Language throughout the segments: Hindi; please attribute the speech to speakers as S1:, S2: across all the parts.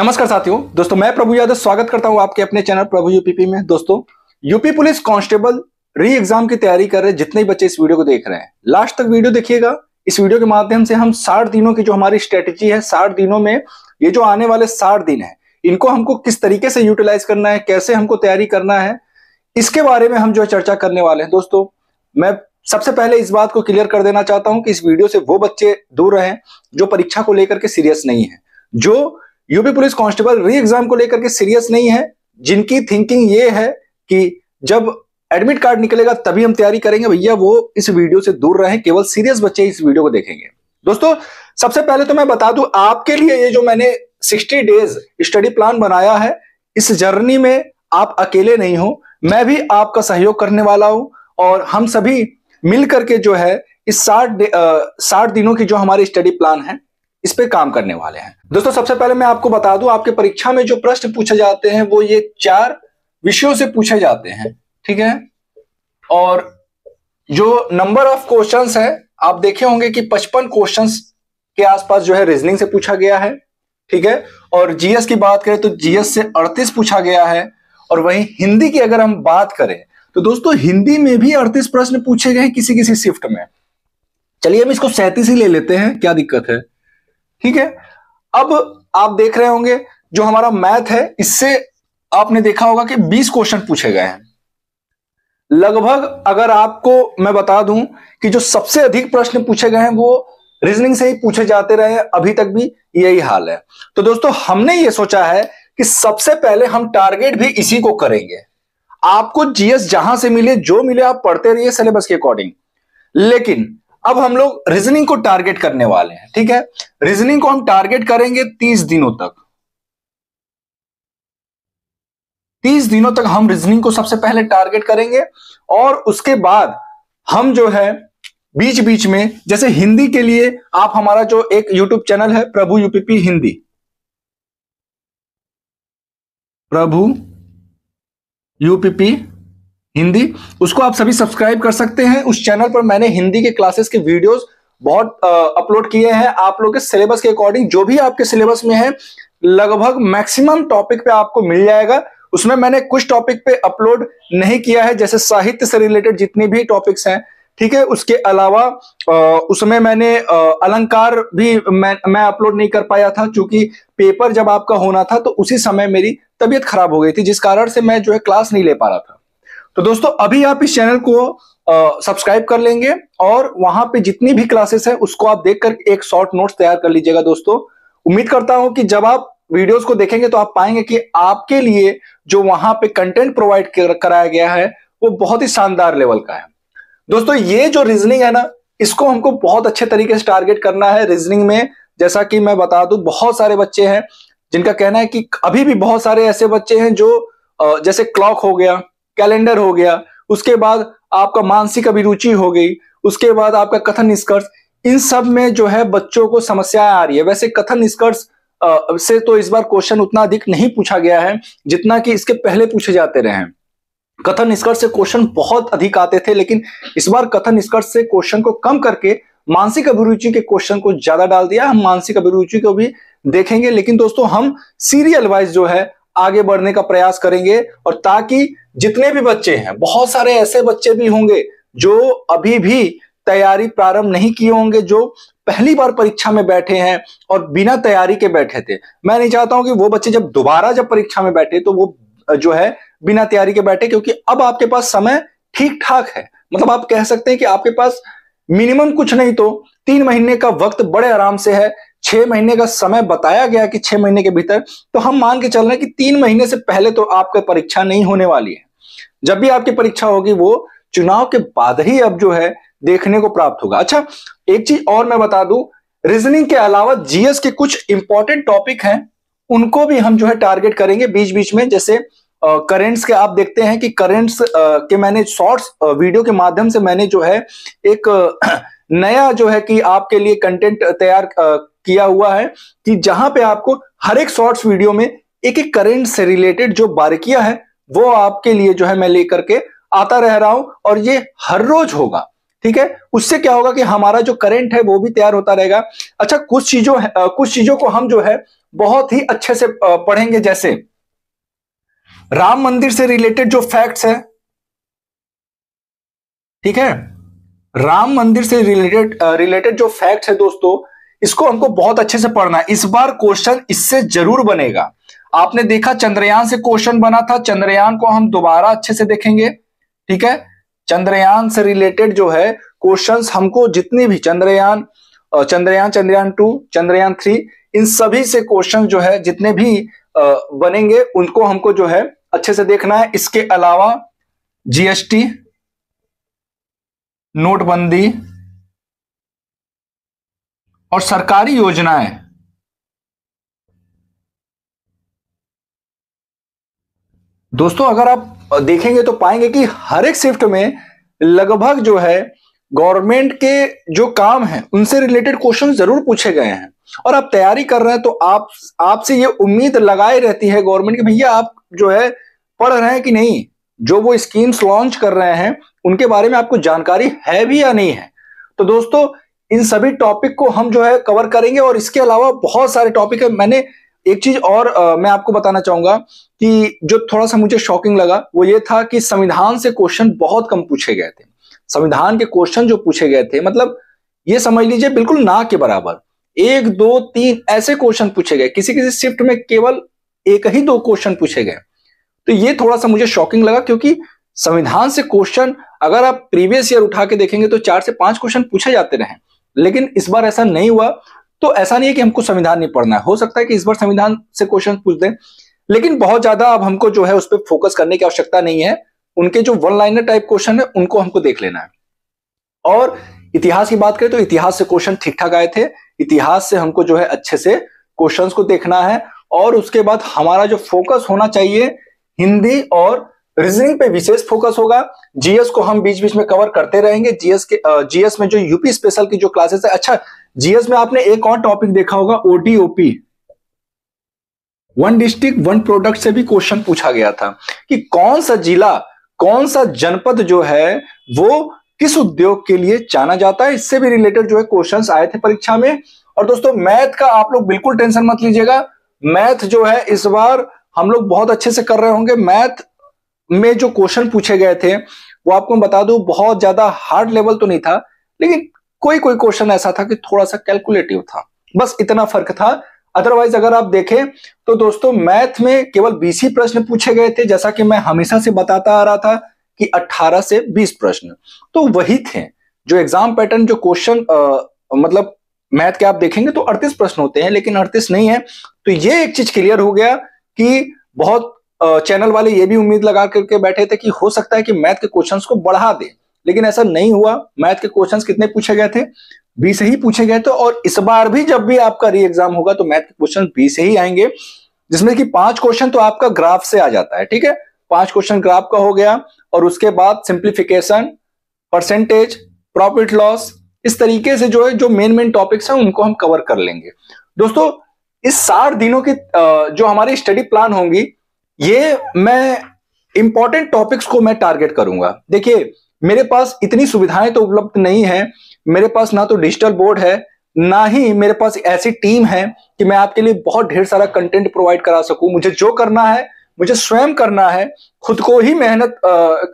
S1: नमस्कार साथियों दोस्तों मैं प्रभु यादव स्वागत करता हूं आपके अपने चैनल प्रभु यूपीपी में दोस्तों UP police constable re exam की तैयारी कर रहे जितने बच्चे इस वीडियो को देख रहे हैं लास्ट तक वीडियो देखिएगा इस वीडियो के माध्यम से हम साठ दिनों की जो हमारी स्ट्रेटेजी है साठ दिनों में ये जो आने वाले साठ दिन है इनको हमको किस तरीके से यूटिलाइज करना है कैसे हमको तैयारी करना है इसके बारे में हम जो है चर्चा करने वाले हैं दोस्तों मैं सबसे पहले इस बात को क्लियर कर देना चाहता हूं कि इस वीडियो से वो बच्चे दूर रहें जो परीक्षा को लेकर के सीरियस नहीं है जो UP police constable re exam को लेकर के सीरियस नहीं है जिनकी थिंकिंग ये है कि जब एडमिट कार्ड निकलेगा तभी हम तैयारी करेंगे भैया वो इस वीडियो से दूर रहे केवल सीरियस बच्चे इस वीडियो को देखेंगे दोस्तों सबसे पहले तो मैं बता दूं आपके लिए ये जो मैंने 60 डेज स्टडी प्लान बनाया है इस जर्नी में आप अकेले नहीं हो मैं भी आपका सहयोग करने वाला हूं और हम सभी मिल करके जो है इस साठ साठ दिनों की जो हमारी स्टडी प्लान है इस पे काम करने वाले हैं दोस्तों सबसे पहले मैं आपको बता दूं आपके परीक्षा में जो प्रश्न पूछे जाते हैं वो ये चार विषयों से पूछे जाते हैं ठीक है और जो नंबर ऑफ क्वेश्चंस है आप देखे होंगे कि 55 क्वेश्चंस के आसपास जो है रीजनिंग से पूछा गया है ठीक है और जीएस की बात करें तो जीएस से 38 पूछा गया है और वहीं हिंदी की अगर हम बात करें तो दोस्तों हिंदी में भी 38 प्रश्न पूछे गए किसी किसी शिफ्ट में चलिए हम इसको सैंतीस ही ले लेते हैं क्या दिक्कत है ठीक है अब आप देख रहे होंगे जो हमारा मैथ है इससे आपने देखा होगा कि 20 क्वेश्चन पूछे गए हैं लगभग अगर आपको मैं बता दूं कि जो सबसे अधिक प्रश्न पूछे गए हैं वो रीजनिंग से ही पूछे जाते रहे हैं अभी तक भी यही हाल है तो दोस्तों हमने ये सोचा है कि सबसे पहले हम टारगेट भी इसी को करेंगे आपको जीएस जहां से मिले जो मिले आप पढ़ते रहिए सिलेबस के अकॉर्डिंग लेकिन अब हम लोग रीजनिंग को टारगेट करने वाले हैं ठीक है रीजनिंग को हम टारगेट करेंगे तीस दिनों तक तीस दिनों तक हम रीजनिंग को सबसे पहले टारगेट करेंगे और उसके बाद हम जो है बीच बीच में जैसे हिंदी के लिए आप हमारा जो एक यूट्यूब चैनल है प्रभु यूपीपी हिंदी प्रभु यूपीपी हिंदी उसको आप सभी सब्सक्राइब कर सकते हैं उस चैनल पर मैंने हिंदी के क्लासेस के वीडियोस बहुत अपलोड किए हैं आप लोग के सिलेबस के अकॉर्डिंग जो भी आपके सिलेबस में है लगभग मैक्सिमम टॉपिक पे आपको मिल जाएगा उसमें मैंने कुछ टॉपिक पे अपलोड नहीं किया है जैसे साहित्य से रिलेटेड जितनी भी टॉपिक्स हैं ठीक है उसके अलावा उसमें मैंने अलंकार भी मैं मैं अपलोड नहीं कर पाया था क्योंकि पेपर जब आपका होना था तो उसी समय मेरी तबीयत खराब हो गई थी जिस कारण से मैं जो है क्लास नहीं ले पा रहा था तो दोस्तों अभी आप इस चैनल को सब्सक्राइब कर लेंगे और वहां पे जितनी भी क्लासेस है उसको आप देख कर एक शॉर्ट नोट्स तैयार कर लीजिएगा दोस्तों उम्मीद करता हूं कि जब आप वीडियोस को देखेंगे तो आप पाएंगे कि आपके लिए जो वहां पे कंटेंट प्रोवाइड कराया गया है वो बहुत ही शानदार लेवल का है दोस्तों ये जो रीजनिंग है ना इसको हमको बहुत अच्छे तरीके से टारगेट करना है रीजनिंग में जैसा कि मैं बता दू बहुत सारे बच्चे हैं जिनका कहना है कि अभी भी बहुत सारे ऐसे बच्चे हैं जो जैसे क्लॉक हो गया कैलेंडर हो गया उसके बाद आपका मानसिक अभिरुचि हो गई उसके बाद आपका कथन निष्कर्ष इन सब में जो है बच्चों को समस्याएं आ रही है वैसे कथन निष्कर्ष से तो इस बार क्वेश्चन उतना अधिक नहीं पूछा गया है जितना कि इसके पहले पूछे जाते रहे हैं कथन निष्कर्ष से क्वेश्चन बहुत अधिक आते थे लेकिन इस बार कथन निष्कर्ष से क्वेश्चन को कम करके मानसिक अभिरुचि के क्वेश्चन को ज्यादा डाल दिया हम मानसिक अभिरुचि को भी देखेंगे लेकिन दोस्तों हम सीरियल वाइज जो है आगे बढ़ने का प्रयास करेंगे और ताकि जितने भी बच्चे हैं बहुत सारे ऐसे बच्चे भी होंगे जो अभी भी तैयारी प्रारंभ नहीं किए होंगे जो पहली बार परीक्षा में बैठे हैं और बिना तैयारी के बैठे थे मैं नहीं चाहता हूं कि वो बच्चे जब दोबारा जब परीक्षा में बैठे तो वो जो है बिना तैयारी के बैठे क्योंकि अब आपके पास समय ठीक ठाक है मतलब आप कह सकते हैं कि आपके पास मिनिमम कुछ नहीं तो तीन महीने का वक्त बड़े आराम से है छह महीने का समय बताया गया कि छह महीने के भीतर तो हम मान के चल रहे हैं कि तीन महीने से पहले तो आपका परीक्षा नहीं होने वाली है जब भी आपकी परीक्षा होगी वो चुनाव के बाद ही अब जो है देखने को प्राप्त होगा अच्छा एक चीज और मैं बता दू रीजनिंग के अलावा जीएस के कुछ इंपॉर्टेंट टॉपिक हैं उनको भी हम जो है टारगेट करेंगे बीच बीच में जैसे करेंट्स के आप देखते हैं कि करेंट्स के मैंने शॉर्ट्स वीडियो के माध्यम से मैंने जो है एक नया जो है कि आपके लिए कंटेंट तैयार किया हुआ है कि जहां पे आपको हर एक शॉर्ट्स वीडियो में एक एक करेंट से रिलेटेड जो बारिकिया है वो आपके लिए जो है मैं लेकर के आता रह रहा हूं और ये हर रोज होगा ठीक है उससे क्या होगा कि हमारा जो करंट है वो भी तैयार होता रहेगा अच्छा कुछ चीजों कुछ चीजों को हम जो है बहुत ही अच्छे से पढ़ेंगे जैसे राम मंदिर से रिलेटेड जो फैक्ट्स है ठीक है राम मंदिर से रिलेटेड रिलेटेड जो फैक्ट्स है दोस्तों इसको हमको बहुत अच्छे से पढ़ना है इस बार क्वेश्चन इससे जरूर बनेगा आपने देखा चंद्रयान से क्वेश्चन बना था चंद्रयान को हम दोबारा अच्छे से देखेंगे ठीक है चंद्रयान से रिलेटेड जो है क्वेश्चन हमको जितनी भी चंद्रयान चंद्रयान चंद्रयान टू चंद्रयान थ्री इन सभी से क्वेश्चन जो है जितने भी बनेंगे उनको हमको जो है अच्छे से देखना है इसके अलावा जीएसटी नोटबंदी और सरकारी योजनाएं दोस्तों अगर आप देखेंगे तो पाएंगे कि हर एक शिफ्ट में लगभग जो है गवर्नमेंट के जो काम है उनसे रिलेटेड क्वेश्चन जरूर पूछे गए हैं और आप तैयारी कर रहे हैं तो आप आपसे ये उम्मीद लगाई रहती है गवर्नमेंट की भैया आप जो है पढ़ रहे हैं कि नहीं जो वो स्कीम्स लॉन्च कर रहे हैं उनके बारे में आपको जानकारी है भी या नहीं है तो दोस्तों इन सभी टॉपिक को हम जो है कवर करेंगे और इसके अलावा बहुत सारे टॉपिक है मैंने एक चीज और आ, मैं आपको बताना चाहूंगा कि जो थोड़ा सा मुझे शॉकिंग लगा वो ये था कि संविधान से क्वेश्चन बहुत कम पूछे गए थे संविधान के क्वेश्चन जो पूछे गए थे मतलब ये समझ लीजिए बिल्कुल ना के बराबर एक दो तीन ऐसे क्वेश्चन पूछे गए किसी किसी शिफ्ट में केवल एक ही दो क्वेश्चन पूछे गए तो ये थोड़ा सा मुझे शॉकिंग लगा क्योंकि संविधान से क्वेश्चन अगर आप प्रीवियस ईयर उठा के देखेंगे तो चार से पांच क्वेश्चन पूछे जाते रहे लेकिन इस बार ऐसा नहीं हुआ तो ऐसा नहीं है कि हमको संविधान नहीं पढ़ना है हो सकता है कि इस बार संविधान से क्वेश्चन पूछ दें लेकिन बहुत ज्यादा अब हमको जो है उस पर फोकस करने की आवश्यकता नहीं है उनके जो वन लाइनर टाइप क्वेश्चन है उनको हमको देख लेना है और इतिहास की बात करें तो इतिहास से क्वेश्चन ठीक ठाक आए थे इतिहास से हमको जो है अच्छे से क्वेश्चंस को देखना है और उसके बाद हमारा जो फोकस होना चाहिए हिंदी और रीजनिंग पे विशेष फोकस होगा जीएस को हम बीच बीच में कवर करते रहेंगे जीएस के जीएस में जो यूपी स्पेशल की जो क्लासेस है अच्छा जीएस में आपने एक और टॉपिक देखा होगा ODOP one district one product से भी क्वेश्चन पूछा गया था कि कौन सा जिला कौन सा जनपद जो है वो किस उद्योग के लिए जाना जाता है इससे भी रिलेटेड जो है क्वेश्चन आए थे परीक्षा में और दोस्तों मैथ का आप लोग बिल्कुल टेंशन मत लीजिएगा मैथ जो है इस बार हम लोग बहुत अच्छे से कर रहे होंगे मैथ में जो क्वेश्चन पूछे गए थे वो आपको बता दू बहुत ज्यादा हार्ड लेवल तो नहीं था लेकिन कोई कोई क्वेश्चन ऐसा था कि थोड़ा सा कैलकुलेटिव था बस इतना फर्क था अदरवाइज अगर आप देखें तो दोस्तों मैथ में केवल बीस ही प्रश्न पूछे गए थे जैसा कि मैं हमेशा से बताता आ रहा था कि 18 से 20 प्रश्न तो वही थे जो एग्जाम पैटर्न जो क्वेश्चन मतलब मैथ के आप देखेंगे तो 38 प्रश्न होते हैं लेकिन 38 नहीं है तो ये एक चीज क्लियर हो गया कि बहुत चैनल वाले ये भी उम्मीद लगा करके बैठे थे कि हो सकता है कि मैथ के क्वेश्चंस को बढ़ा दे लेकिन ऐसा नहीं हुआ मैथ के क्वेश्चंस कितने पूछे गए थे बीस ही पूछे गए थे और इस बार भी जब भी आपका री एग्जाम होगा तो मैथ के क्वेश्चन बीस ही आएंगे जिसमें कि पांच क्वेश्चन तो आपका ग्राफ से आ जाता है ठीक है पांच क्वेश्चन ग्राफ का हो गया और उसके बाद सिंप्लीफिकेशन परसेंटेज प्रॉफिट लॉस इस तरीके से जो है जो मेन मेन टॉपिक्स हैं उनको हम कवर कर लेंगे दोस्तों इस साठ दिनों की जो हमारी स्टडी प्लान होंगी ये मैं इंपॉर्टेंट टॉपिक्स को मैं टारगेट करूंगा देखिए मेरे पास इतनी सुविधाएं तो उपलब्ध नहीं है मेरे पास ना तो डिजिटल बोर्ड है ना ही मेरे पास ऐसी टीम है कि मैं आपके लिए बहुत ढेर सारा कंटेंट प्रोवाइड करा सकूं मुझे जो करना है मुझे स्वयं करना है खुद को ही मेहनत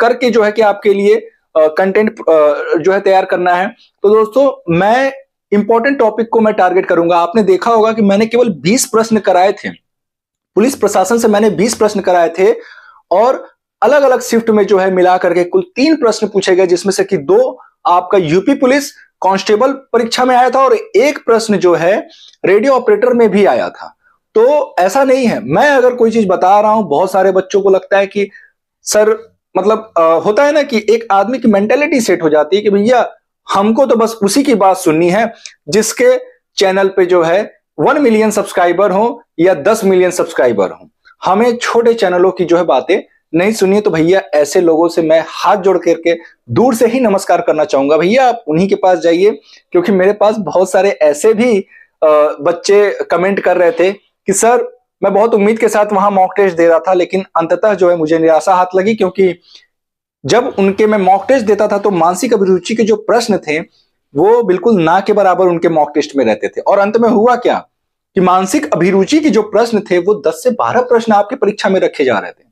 S1: करके जो है कि आपके लिए कंटेंट जो है तैयार करना है तो दोस्तों मैं इंपॉर्टेंट टॉपिक को मैं टारगेट करूंगा आपने देखा होगा कि मैंने केवल 20 प्रश्न कराए थे पुलिस प्रशासन से मैंने 20 प्रश्न कराए थे और अलग अलग शिफ्ट में जो है मिला करके कुल तीन प्रश्न पूछे गए जिसमें से कि दो आपका यूपी पुलिस कांस्टेबल परीक्षा में आया था और एक प्रश्न जो है रेडियो ऑपरेटर में भी आया था तो ऐसा नहीं है मैं अगर कोई चीज बता रहा हूं बहुत सारे बच्चों को लगता है कि सर मतलब आ, होता है ना कि एक आदमी की मेंटेलिटी सेट हो जाती है कि भैया हमको तो बस उसी की बात सुननी है जिसके चैनल पे जो है वन मिलियन सब्सक्राइबर हो या दस मिलियन सब्सक्राइबर हो हमें छोटे चैनलों की जो है बातें नहीं सुनिए तो भैया ऐसे लोगों से मैं हाथ जोड़ करके दूर से ही नमस्कार करना चाहूंगा भैया आप उन्हीं के पास जाइए क्योंकि मेरे पास बहुत सारे ऐसे भी बच्चे कमेंट कर रहे थे कि सर मैं बहुत उम्मीद के साथ वहां मॉक टेस्ट दे रहा था लेकिन अंततः जो है मुझे निराशा हाथ लगी क्योंकि जब उनके मैं मॉक टेस्ट देता था तो मानसिक अभिरुचि के जो प्रश्न थे वो बिल्कुल ना के बराबर उनके मॉक टेस्ट में रहते थे और अंत में हुआ क्या कि मानसिक अभिरुचि के जो प्रश्न थे वो 10 से 12 प्रश्न आपकी परीक्षा में रखे जा रहे थे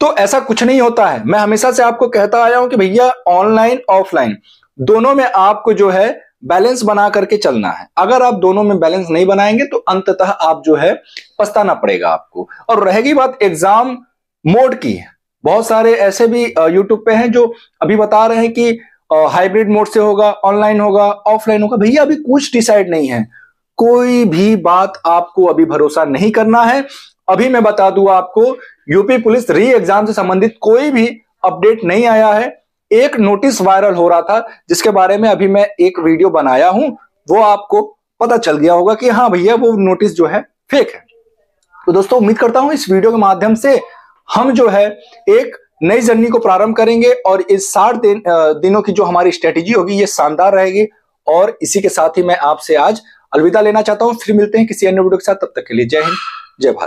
S1: तो ऐसा कुछ नहीं होता है मैं हमेशा से आपको कहता आया हूं कि भैया ऑनलाइन ऑफलाइन दोनों में आपको जो है बैलेंस बना करके चलना है अगर आप दोनों में बैलेंस नहीं बनाएंगे तो अंततः आप जो है पछताना पड़ेगा आपको और रहेगी बात एग्जाम मोड की बहुत सारे ऐसे भी यूट्यूब पे हैं जो अभी बता रहे हैं कि हाइब्रिड मोड से होगा ऑनलाइन होगा ऑफलाइन होगा भैया अभी कुछ डिसाइड नहीं है कोई भी बात आपको अभी भरोसा नहीं करना है अभी मैं बता दू आपको यूपी पुलिस री एग्जाम से संबंधित कोई भी अपडेट नहीं आया है एक नोटिस वायरल हो रहा था जिसके बारे में अभी मैं एक वीडियो बनाया हूं वो आपको पता चल गया होगा कि हाँ भैया वो नोटिस जो है फेक है तो दोस्तों उम्मीद करता हूं इस वीडियो के माध्यम से हम जो है एक नई जर्नी को प्रारंभ करेंगे और इस साठ दिन दिनों की जो हमारी स्ट्रेटेजी होगी ये शानदार रहेगी और इसी के साथ ही मैं आपसे आज अलविदा लेना चाहता हूँ फिर मिलते हैं किसी अन्य वीडियो के साथ तब तक के लिए जय हिंद जय भारत